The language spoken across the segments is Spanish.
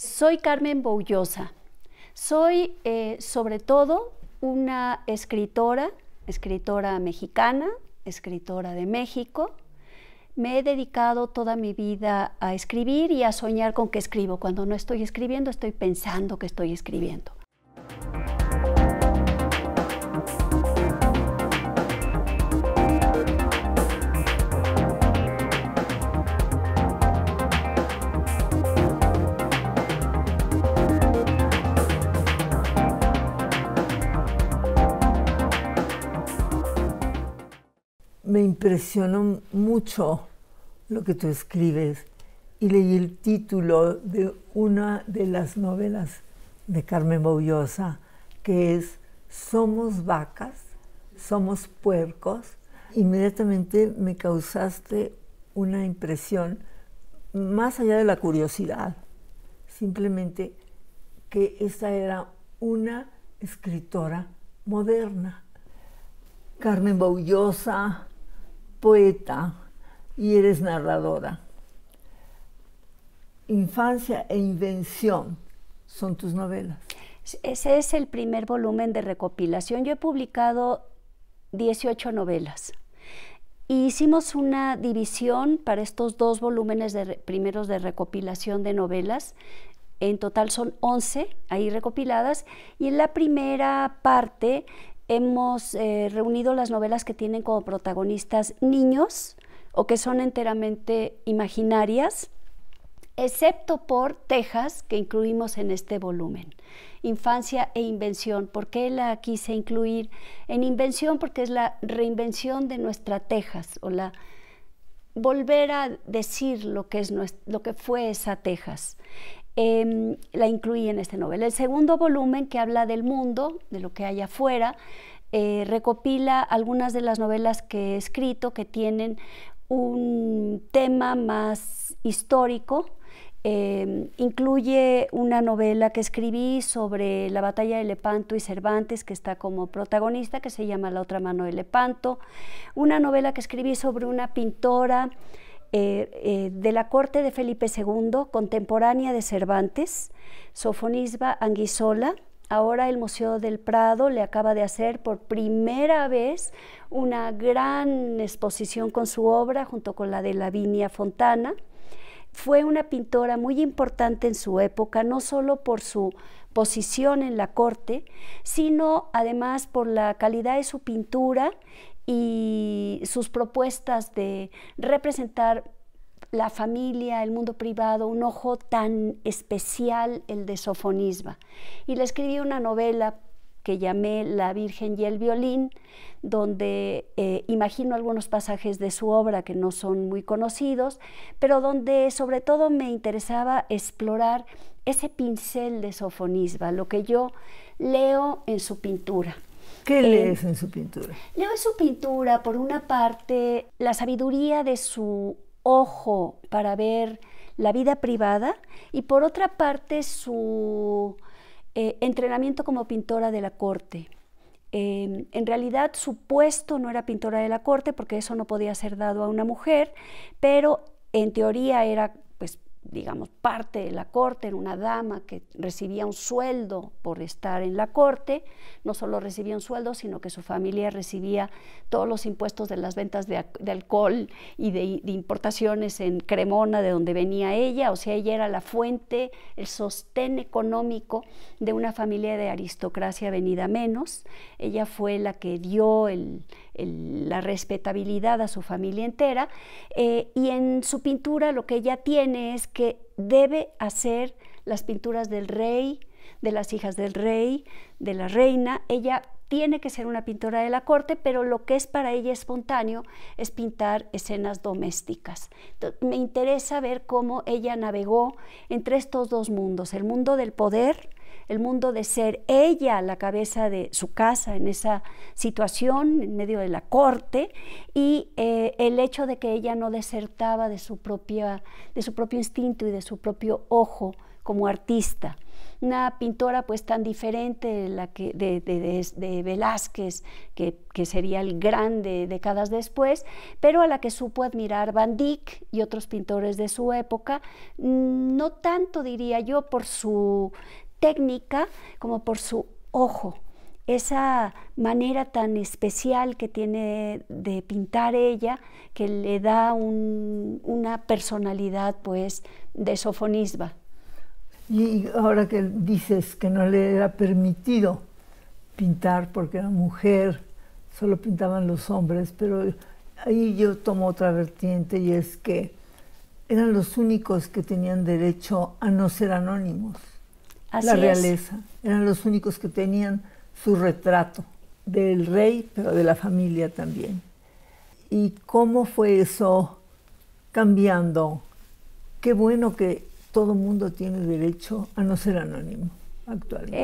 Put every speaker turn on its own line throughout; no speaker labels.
Soy Carmen Boullosa. Soy eh, sobre todo una escritora, escritora mexicana, escritora de México. Me he dedicado toda mi vida a escribir y a soñar con que escribo. Cuando no estoy escribiendo, estoy pensando que estoy escribiendo.
me impresionó mucho lo que tú escribes y leí el título de una de las novelas de Carmen Boullosa, que es Somos vacas, somos puercos. Inmediatamente me causaste una impresión, más allá de la curiosidad, simplemente que esta era una escritora moderna. Carmen Boullosa, poeta y eres narradora. Infancia e Invención son tus novelas. Ese es el primer volumen de recopilación.
Yo he publicado 18 novelas. E hicimos una división para estos dos volúmenes de primeros de recopilación de novelas. En total son 11 ahí recopiladas. Y en la primera parte hemos eh, reunido las novelas que tienen como protagonistas niños o que son enteramente imaginarias, excepto por Texas, que incluimos en este volumen. Infancia e invención. ¿Por qué la quise incluir en invención? Porque es la reinvención de nuestra Texas o la volver a decir lo que, es lo que fue esa Texas. Em, la incluí en este novela. El segundo volumen, que habla del mundo, de lo que hay afuera, eh, recopila algunas de las novelas que he escrito que tienen un tema más histórico. Em, incluye una novela que escribí sobre la batalla de Lepanto y Cervantes, que está como protagonista, que se llama La otra mano de Lepanto. Una novela que escribí sobre una pintora eh, eh, de la corte de Felipe II, contemporánea de Cervantes, Sofonisba Anguisola. Ahora el Museo del Prado le acaba de hacer por primera vez una gran exposición con su obra junto con la de Lavinia Fontana. Fue una pintora muy importante en su época, no solo por su posición en la corte, sino además por la calidad de su pintura y sus propuestas de representar la familia, el mundo privado, un ojo tan especial, el de sofonisba. Y le escribí una novela que llamé La Virgen y el Violín, donde eh, imagino algunos pasajes de su obra que no son muy conocidos, pero donde sobre todo me interesaba explorar ese pincel de sofonisba, lo que yo leo en su pintura.
¿Qué eh, lees en su pintura?
Leo en su pintura, por una parte, la sabiduría de su ojo para ver la vida privada y por otra parte su eh, entrenamiento como pintora de la corte. Em, en realidad su puesto no era pintora de la corte porque eso no podía ser dado a una mujer, pero en teoría era digamos, parte de la corte, era una dama que recibía un sueldo por estar en la corte, no solo recibía un sueldo, sino que su familia recibía todos los impuestos de las ventas de, alcohol y de, importaciones en Cremona, de donde venía ella, o sea, ella era la fuente, el sostén económico de una familia de aristocracia venida menos, ella fue la que dio la respetabilidad a su familia entera, eh, y en su pintura lo que ella tiene es que debe hacer las pinturas del rey, de las hijas del rey, de la reina. Ella tiene que ser una pintora de la corte, pero lo que es para ella espontáneo es pintar escenas domésticas. me interesa ver cómo ella navegó entre estos dos mundos, el mundo del poder, el mundo de ser ella la cabeza de su casa en esa situación, en medio de la corte, y eh, el hecho de que ella no desertaba de su, propia, de su propio instinto y de su propio ojo como artista una pintora pues tan diferente de, la que, Velázquez, que, que, sería el grande décadas después, pero a la que supo admirar Van Dyck y otros pintores de su época, mm, no tanto diría yo por su técnica como por su ojo, esa manera tan especial que tiene de pintar ella, que le da una personalidad pues de sofonisba.
Y ahora que dices que no le era permitido pintar porque era mujer, solo pintaban los hombres, pero ahí yo tomo otra vertiente y es que eran los únicos que tenían derecho a no ser anónimos la realeza. Eran los únicos que tenían su retrato del rey, pero de la familia también. ¿Y cómo fue eso cambiando? Qué bueno que todo mundo tiene derecho a no ser anónimo actualmente.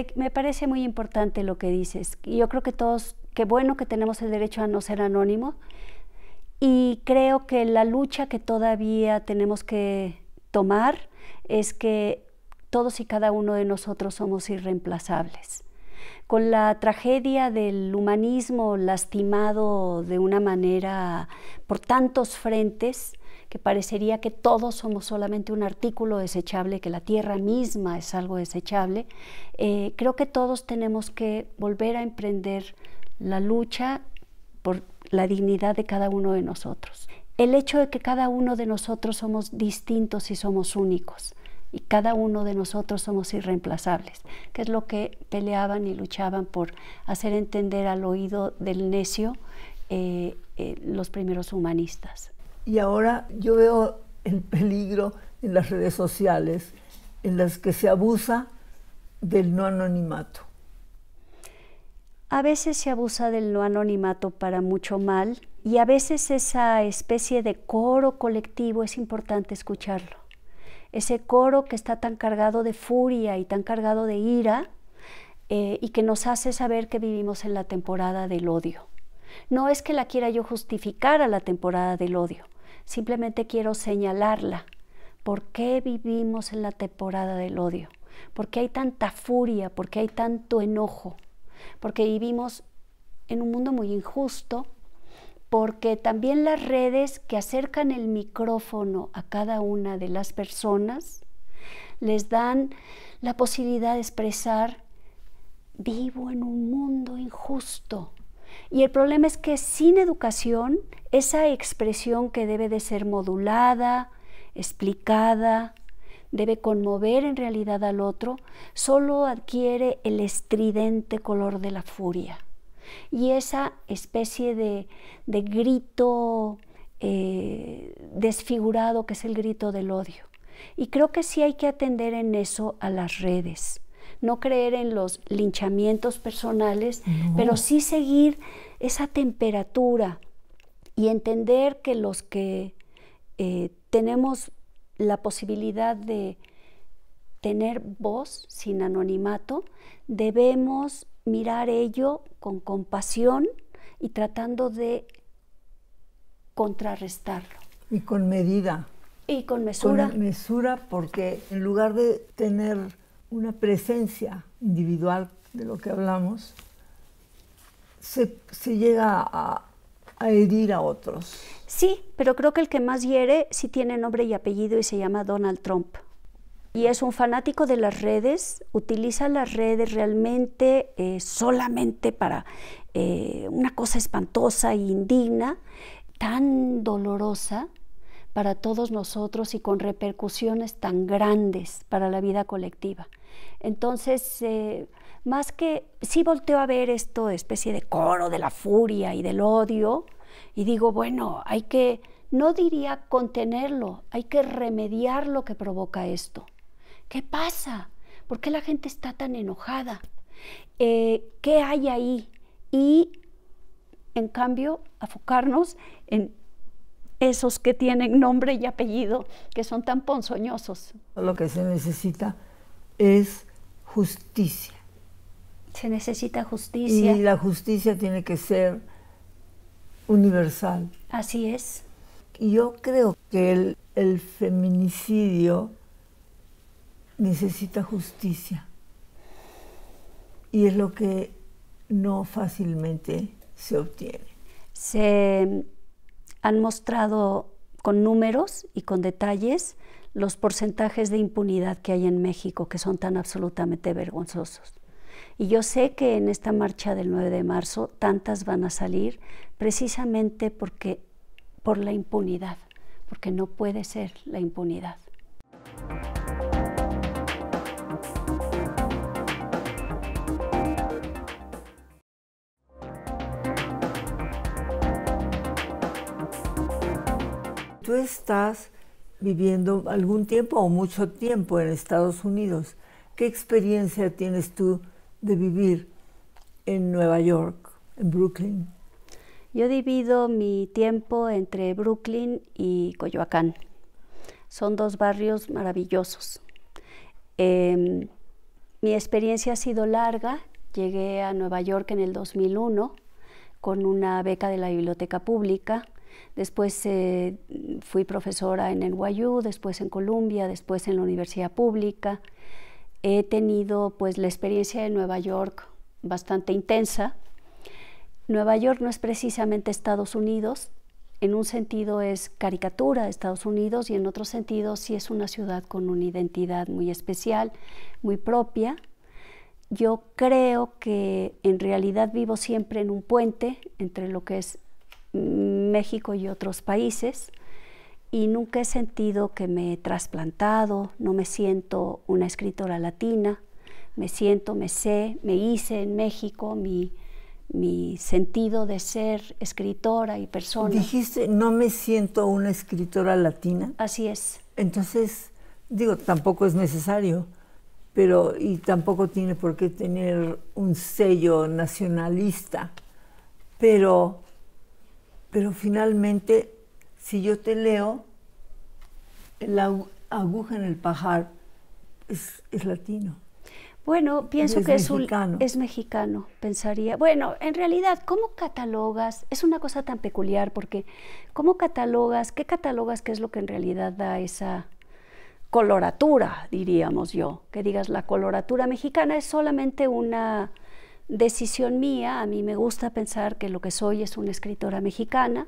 Eh, me parece muy importante lo que dices. Yo creo que todos, qué bueno que tenemos el derecho a no ser anónimo. Y creo que la lucha que todavía tenemos que tomar es que todos y cada uno de nosotros somos irreemplazables. Con la tragedia del humanismo lastimado de una manera por tantos frentes, que parecería que todos somos solamente un artículo desechable, que la tierra misma es algo desechable, eh, creo que todos tenemos que volver a emprender la lucha por la dignidad de cada uno de nosotros. El hecho de que cada uno de nosotros somos distintos y somos únicos y cada uno de nosotros somos irreemplazables, que es lo que peleaban y luchaban por hacer entender al oído del necio eh, eh, los primeros humanistas.
Y ahora yo veo el peligro en las redes sociales, en las que se abusa del no anonimato. A
veces se abusa del no anonimato para mucho mal y a veces esa especie de coro colectivo es importante escucharlo ese coro que está tan cargado de furia y tan cargado de ira eh, y que nos hace saber que vivimos en la temporada del odio. No es que la quiera yo justificar a la temporada del odio, simplemente quiero señalarla. ¿Por qué vivimos en la temporada del odio? ¿Por qué hay tanta furia? ¿Por qué hay tanto enojo? Porque vivimos en un mundo muy injusto, porque también las redes que acercan el micrófono a cada una de las personas les dan la posibilidad de expresar, vivo en un mundo injusto. Y el problema es que sin educación, esa expresión que debe de ser modulada, explicada, debe conmover en realidad al otro, solo adquiere el estridente color de la furia y esa especie de, de grito eh, desfigurado que es el grito del odio. Y creo que sí hay que atender en eso a las redes, no creer en los linchamientos personales, pero sí seguir esa temperatura y entender que los que eh, tenemos la posibilidad de tener voz sin anonimato, debemos mirar ello con compasión y tratando de contrarrestarlo.
Y con medida. Y con mesura. Con mesura porque en lugar de tener una presencia individual de lo que hablamos, se, llega a, a herir a otros. Sí, pero
creo que el que más hiere sí tiene nombre y apellido y se llama Donald Trump. Y es un fanático de las redes, utiliza las redes realmente eh, solamente para eh, una cosa espantosa e indigna, tan dolorosa para todos nosotros y con repercusiones tan grandes para la vida colectiva. Entonces, eh, más que sí volteo a ver esto, especie de coro de la furia y del odio, y digo, bueno, hay que, no diría contenerlo, hay que remediar lo que provoca esto. ¿Qué pasa? ¿Por qué la gente está tan enojada? Eh, ¿Qué hay ahí? Y en cambio, enfocarnos en esos que tienen nombre y apellido, que son tan ponzoñosos.
Lo que se necesita es justicia.
Se necesita justicia. Y la
justicia tiene que ser universal. Así es. Yo creo que el feminicidio necesita justicia. Y es lo que no fácilmente se obtiene. Se han mostrado
con números y con detalles los porcentajes de impunidad que hay en México, que son tan absolutamente vergonzosos. Y yo sé que en esta marcha del 9 de marzo tantas van a salir precisamente porque por la impunidad, porque no puede ser la impunidad.
tú estás viviendo algún tiempo o mucho tiempo en Estados Unidos, ¿qué experiencia tienes tú de vivir en Nueva York, en Brooklyn?
Yo divido mi tiempo entre Brooklyn y Coyoacán. Son dos barrios maravillosos. Em, mi experiencia ha sido larga. Llegué a Nueva York en el 2001 con una beca de la biblioteca pública Después eh, fui profesora en el NYU, después en Columbia, después en la Universidad Pública. He tenido pues la experiencia de Nueva York bastante intensa. Nueva York no es precisamente Estados Unidos, en un sentido es caricatura de Estados Unidos y en otro sentido sí es una ciudad con una identidad muy especial, muy propia. Yo creo que en realidad vivo siempre en un puente entre lo que es México y otros países y nunca he sentido que me he trasplantado, no me siento una escritora latina, me siento, me sé, me hice en México, mi, mi sentido de ser escritora y persona.
Dijiste, no me siento una escritora latina. Así es. Entonces, digo, tampoco es necesario, pero y tampoco tiene por qué tener un sello nacionalista, pero pero finalmente, si yo te leo, la aguja en el pajar es, latino.
Bueno, pienso que es, es mexicano, pensaría. Bueno, en realidad, ¿cómo catalogas? Es una cosa tan peculiar porque ¿cómo catalogas? ¿Qué catalogas qué es lo que en realidad da esa coloratura, diríamos yo? Que digas, la coloratura mexicana es solamente una decisión mía. A mí me gusta pensar que lo que soy es una escritora mexicana.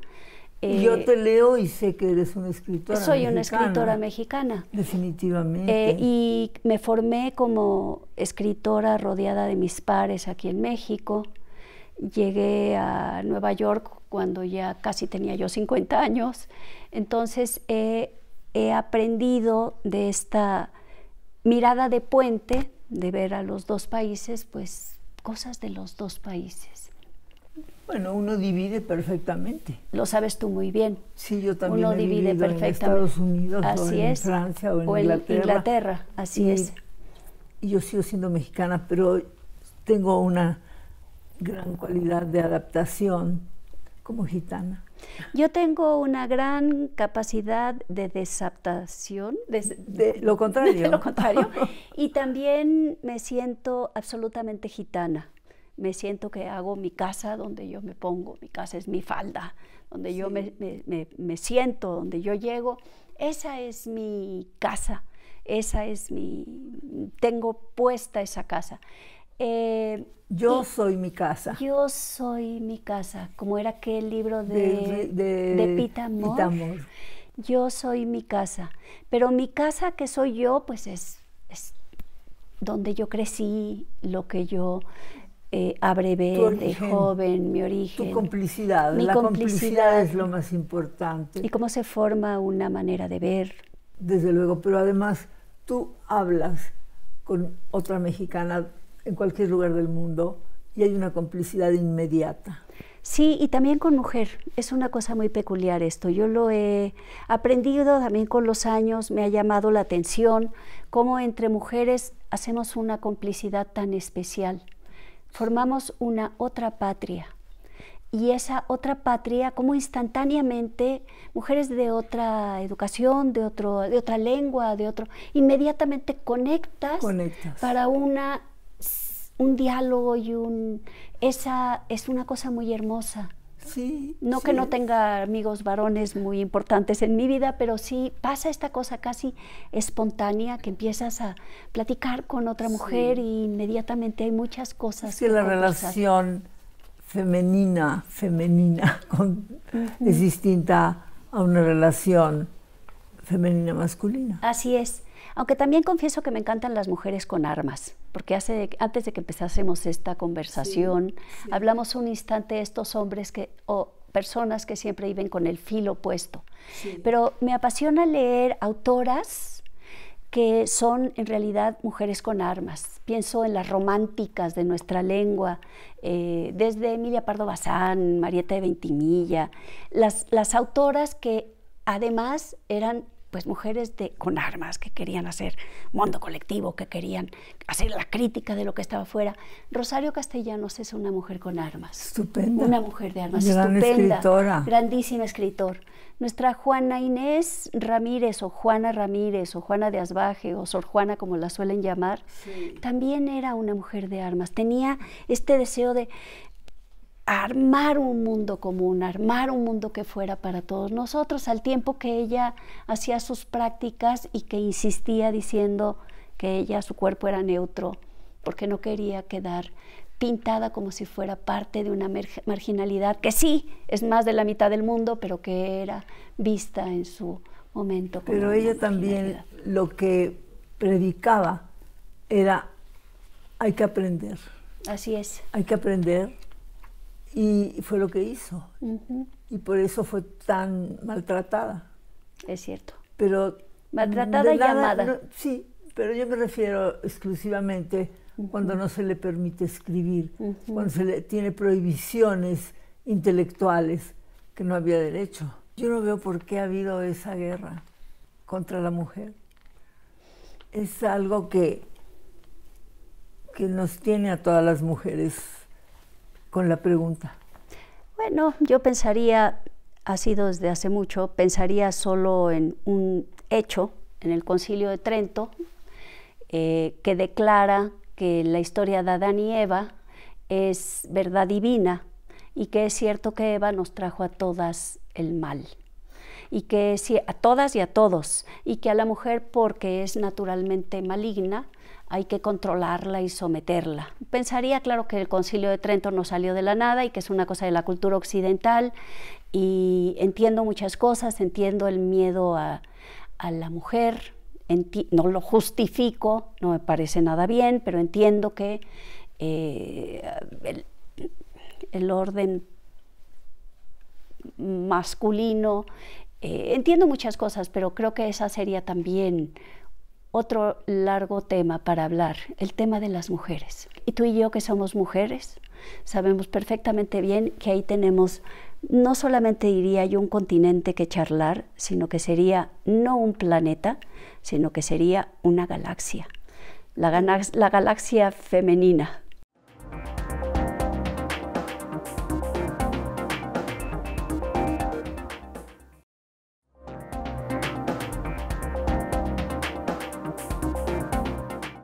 Yo eh, te leo y sé que eres una escritora. mexicana. Soy una escritora
mexicana.
Definitivamente. Eh,
y me formé como escritora rodeada de mis pares aquí en México. Llegué a Nueva York cuando ya casi tenía yo 50 años. Entonces he aprendido de esta mirada de puente, de ver a los dos países, pues cosas de los dos países.
Bueno, uno divide perfectamente. Lo sabes tú muy bien. Sí, yo también. Uno divide perfectamente. En Estados Unidos, o Francia, o en Inglaterra. Así es. Y yo sigo siendo mexicana, pero tengo una gran cualidad de adaptación como gitana.
Yo tengo una gran capacidad de desaptación, De,
lo contrario.
y también me siento absolutamente gitana. Me siento que hago mi casa donde yo me pongo, mi casa es mi falda, donde yo me siento, donde yo llego. Esa es mi casa esa es mi, tengo puesta esa casa. Eh, yo soy mi casa. Yo soy mi casa, como era aquel libro de, de, Pita Amor. Yo soy mi casa, pero mi casa que soy yo, pues es, donde yo crecí, lo que yo eh, abrevé de joven, mi origen. Tu complicidad, mi la complicidad
es lo más importante. Y cómo se forma una manera de ver. Desde luego, pero además tú hablas con otra mexicana en cualquier lugar del mundo y hay una complicidad
inmediata. Sí, y también con mujer. Es una cosa muy peculiar esto. Yo lo he aprendido también con los años, me ha llamado la atención cómo entre mujeres hacemos una complicidad tan especial. Formamos una otra patria. Y esa otra patria, como instantáneamente, mujeres de otra educación, de, otro, de otra lengua, de otro, inmediatamente conectas. para una un diálogo y un... Esa es una cosa muy hermosa. Sí. No que no tenga amigos varones muy importantes en mi vida, pero sí pasa esta cosa casi espontánea que empiezas a platicar con otra mujer e inmediatamente hay muchas cosas. Es que, la relación
femenina, femenina, es distinta a una relación femenina masculina.
Así es. Aunque también confieso que me encantan las mujeres con armas, porque hace, antes de que empezásemos esta conversación, hablamos un instante de estos hombres que, o personas que siempre viven con el filo puesto. Pero me apasiona leer autoras que son en realidad mujeres con armas. Pienso en las románticas de nuestra lengua, eh, desde Emilia Pardo Bazán, Marieta de Ventimilla, las, las autoras que además eran pues mujeres de, con armas que querían hacer mundo colectivo, que querían hacer la crítica de lo que estaba fuera. Rosario Castellanos es una mujer con armas.
Estupenda. Una
mujer de armas. estupenda, Grandísima escritora. Nuestra Juana Inés Ramírez o Juana Ramírez o Juana de Asbaje o Sor Juana como la suelen llamar, también era una mujer de armas. Tenía este deseo de armar un mundo común, armar un mundo que fuera para todos nosotros, al tiempo que ella hacía sus prácticas y que insistía diciendo que ella, su cuerpo era neutro, porque no quería quedar pintada como si fuera parte de una marginalidad que sí es más de la mitad del mundo, pero que era vista
en su momento. Como pero ella también lo que predicaba era hay que aprender. Así es. Hay que aprender y fue lo que hizo. Y por eso fue tan maltratada. Es cierto. Pero maltratada y llamada. sí, pero yo me refiero exclusivamente cuando no se le permite escribir, cuando se le tiene prohibiciones intelectuales que no había derecho. Yo no veo por qué ha habido esa guerra contra la mujer. Es algo que, que nos tiene a todas las mujeres con la pregunta?
Bueno, yo pensaría, ha sido desde hace mucho, pensaría solo en un hecho, en el concilio de Trento, eh, que declara que la historia de Adán y Eva es verdad divina y que es cierto que Eva nos trajo a todas el mal y que a todas y a todos, y que a la mujer porque es naturalmente maligna, hay que controlarla y someterla. Pensaría, claro, que el concilio de Trento no salió de la nada y que es una cosa de la cultura occidental y entiendo muchas cosas, entiendo el miedo a, la mujer, no lo justifico, no me parece nada bien, pero entiendo que eh, el, orden masculino, eh, entiendo muchas cosas, pero creo que esa sería también otro largo tema para hablar, el tema de las mujeres. Y tú y yo que somos mujeres, sabemos perfectamente bien que ahí tenemos, no solamente diría yo un continente que charlar, sino que sería no un planeta, sino que sería una galaxia. La, la galaxia femenina,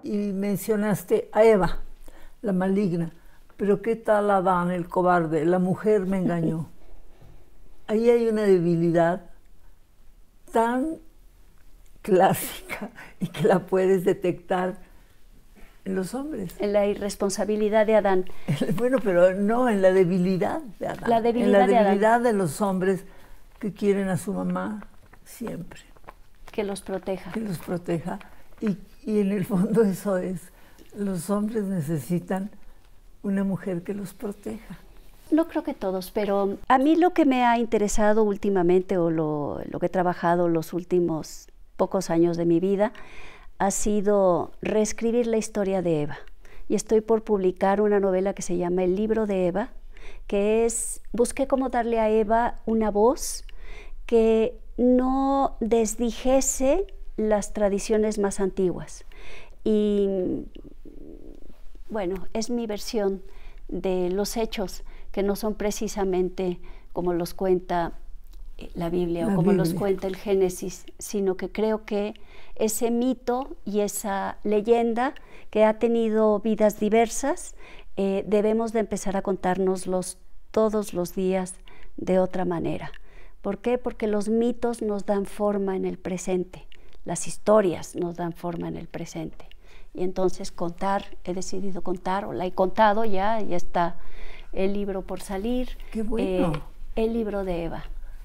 y mencionaste a Eva, la maligna, pero ¿qué tal Adán, el cobarde? La mujer me engañó. Ahí hay una debilidad tan clásica y que la puedes detectar en los hombres. En la irresponsabilidad de Adán. Bueno, pero no, en la debilidad de Adán. La debilidad en la debilidad de, de los hombres que quieren a su mamá siempre. Que los proteja. Que los proteja y y en el fondo eso es, los hombres necesitan una mujer que los proteja.
No creo que todos, pero a mí lo que me ha interesado últimamente o lo, que he trabajado los últimos pocos años de mi vida ha sido reescribir la historia de Eva. Y estoy por publicar una novela que se llama El libro de Eva, que es, busqué cómo darle a Eva una voz que no desdijese las tradiciones más antiguas. Y bueno, es mi versión de los hechos que no son precisamente como los cuenta eh, la Biblia o como los cuenta el Génesis, sino que creo que ese mito y esa leyenda que ha tenido vidas diversas, eh, debemos de empezar a contárnoslos todos los días de otra manera. ¿Por qué? Porque los mitos nos dan forma en el presente las historias nos dan forma en el presente. Y entonces contar, he decidido contar, o la he contado ya, ya está el libro por salir. Qué bueno. Eh, el libro de Eva.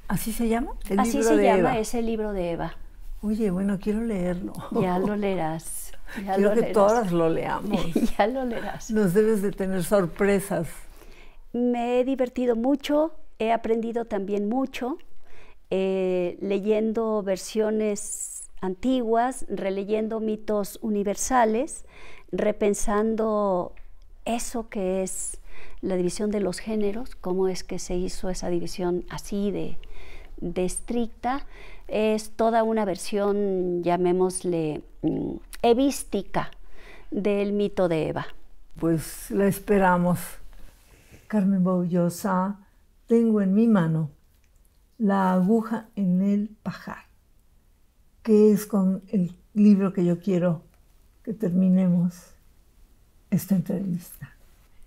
¿Así se llama? Así se llama,
es el libro de Eva.
Oye, bueno, quiero leerlo. Ya lo leerás. quiero que todas lo leamos.
ya lo leerás.
Nos debes de tener sorpresas. Me
he divertido mucho, he aprendido también mucho, eh, leyendo versiones antiguas, releyendo mitos universales, repensando eso que es la división de los géneros, cómo es que se hizo esa división así de, estricta, es toda una versión, llamémosle, mm, evística
del mito de Eva. Pues la esperamos. Carmen Bollosa, tengo en mi mano la aguja en el pajar. ¿Qué es con el libro que yo quiero que terminemos esta entrevista.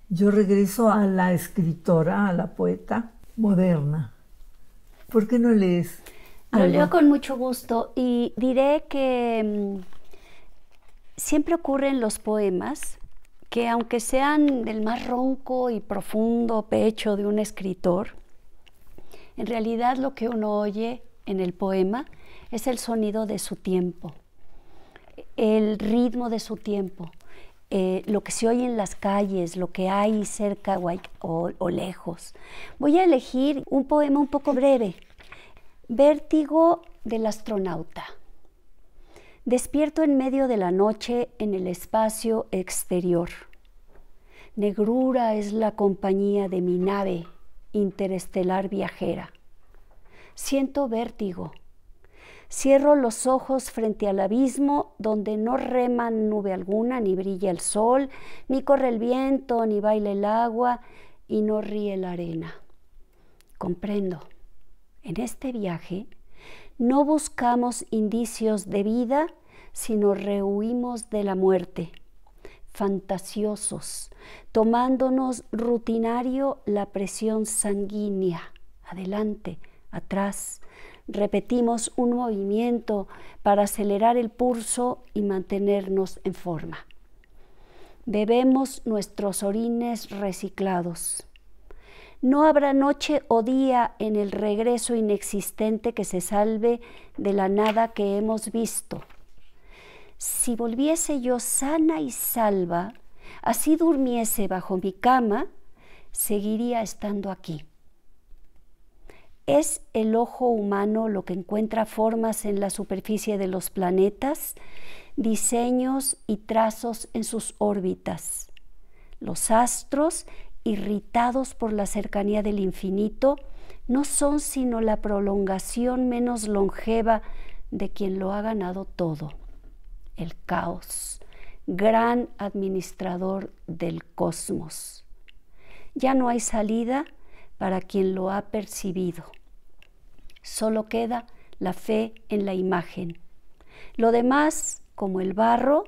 Yo regreso a la escritora, a la poeta moderna. ¿Por qué no lees? Lo leo
con mucho gusto y diré que mm, siempre ocurren los poemas que aunque sean del más ronco y profundo pecho de un escritor, en realidad lo que uno oye en el poema es el sonido de su tiempo, el ritmo de su tiempo, eh, lo que se oye en las calles, lo que hay cerca o lejos. Voy a elegir un poema un poco breve, Vértigo del astronauta. Despierto en medio de la noche en el espacio exterior. Negrura es la compañía de mi nave interestelar viajera. Siento vértigo Cierro los ojos frente al abismo donde no rema nube alguna, ni brilla el sol, ni corre el viento, ni baila el agua, y no ríe la arena. Comprendo. En este viaje no buscamos indicios de vida, sino rehuimos de la muerte, fantasiosos, tomándonos rutinario la presión sanguínea, adelante, atrás, repetimos un movimiento para acelerar el pulso y mantenernos en forma. Bebemos nuestros orines reciclados. No habrá noche o día en el regreso inexistente que se salve de la nada que hemos visto. Si volviese yo sana y salva, así durmiese bajo mi cama, seguiría estando aquí. ¿Es el ojo humano lo que encuentra formas en la superficie de los planetas, diseños y trazos en sus órbitas? Los astros, irritados por la cercanía del infinito, no son sino la prolongación menos longeva de quien lo ha ganado todo, el caos, gran administrador del cosmos. Ya no hay salida para quien lo ha percibido. Solo queda la fe en la imagen. Lo demás, como el barro,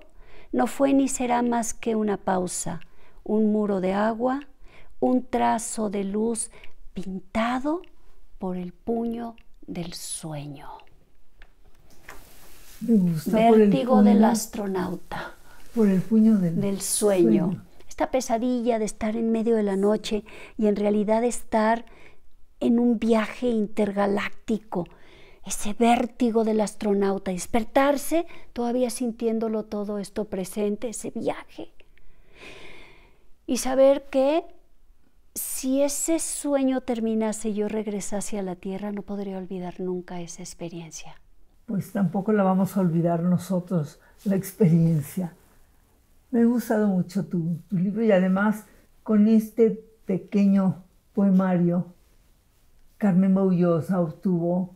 no fue ni será más que una pausa, un muro de agua, un trazo de luz pintado por el puño del sueño.
Me gusta Vértigo del
astronauta.
Por el puño del, sueño
esta pesadilla de estar en medio de la noche y en realidad estar en un viaje intergaláctico, ese vértigo del astronauta, despertarse todavía sintiéndolo todo esto presente, ese viaje. Y saber que si ese sueño terminase y yo regresase a la Tierra, no podría olvidar nunca esa experiencia.
Pues tampoco la vamos a olvidar nosotros, la experiencia. Me ha gustado mucho tu, libro y además con este pequeño poemario, Carmen Maullosa obtuvo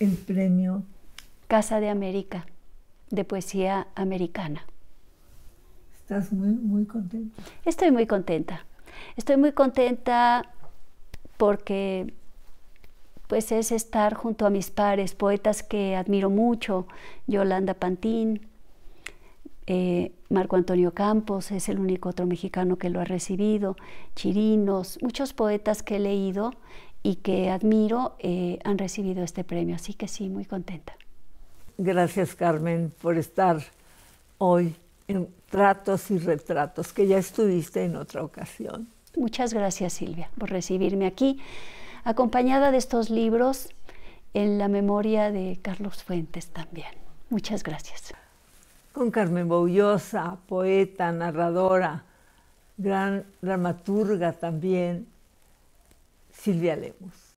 el premio
Casa de América de poesía americana.
¿Estás muy, muy contenta?
Estoy muy contenta. Estoy muy contenta porque pues es estar junto a mis pares, poetas que admiro mucho, Yolanda Pantín, eh, Marco Antonio Campos es el único otro mexicano que lo ha recibido, Chirinos, muchos poetas que he leído y que admiro eh, han recibido este premio, así que sí, muy contenta.
Gracias Carmen por estar hoy en Tratos y Retratos, que ya estuviste en otra ocasión.
Muchas gracias Silvia por recibirme aquí, acompañada de estos libros en la memoria de Carlos Fuentes también. Muchas gracias
con Carmen Boullosa, poeta, narradora, gran dramaturga también, Silvia Lemos.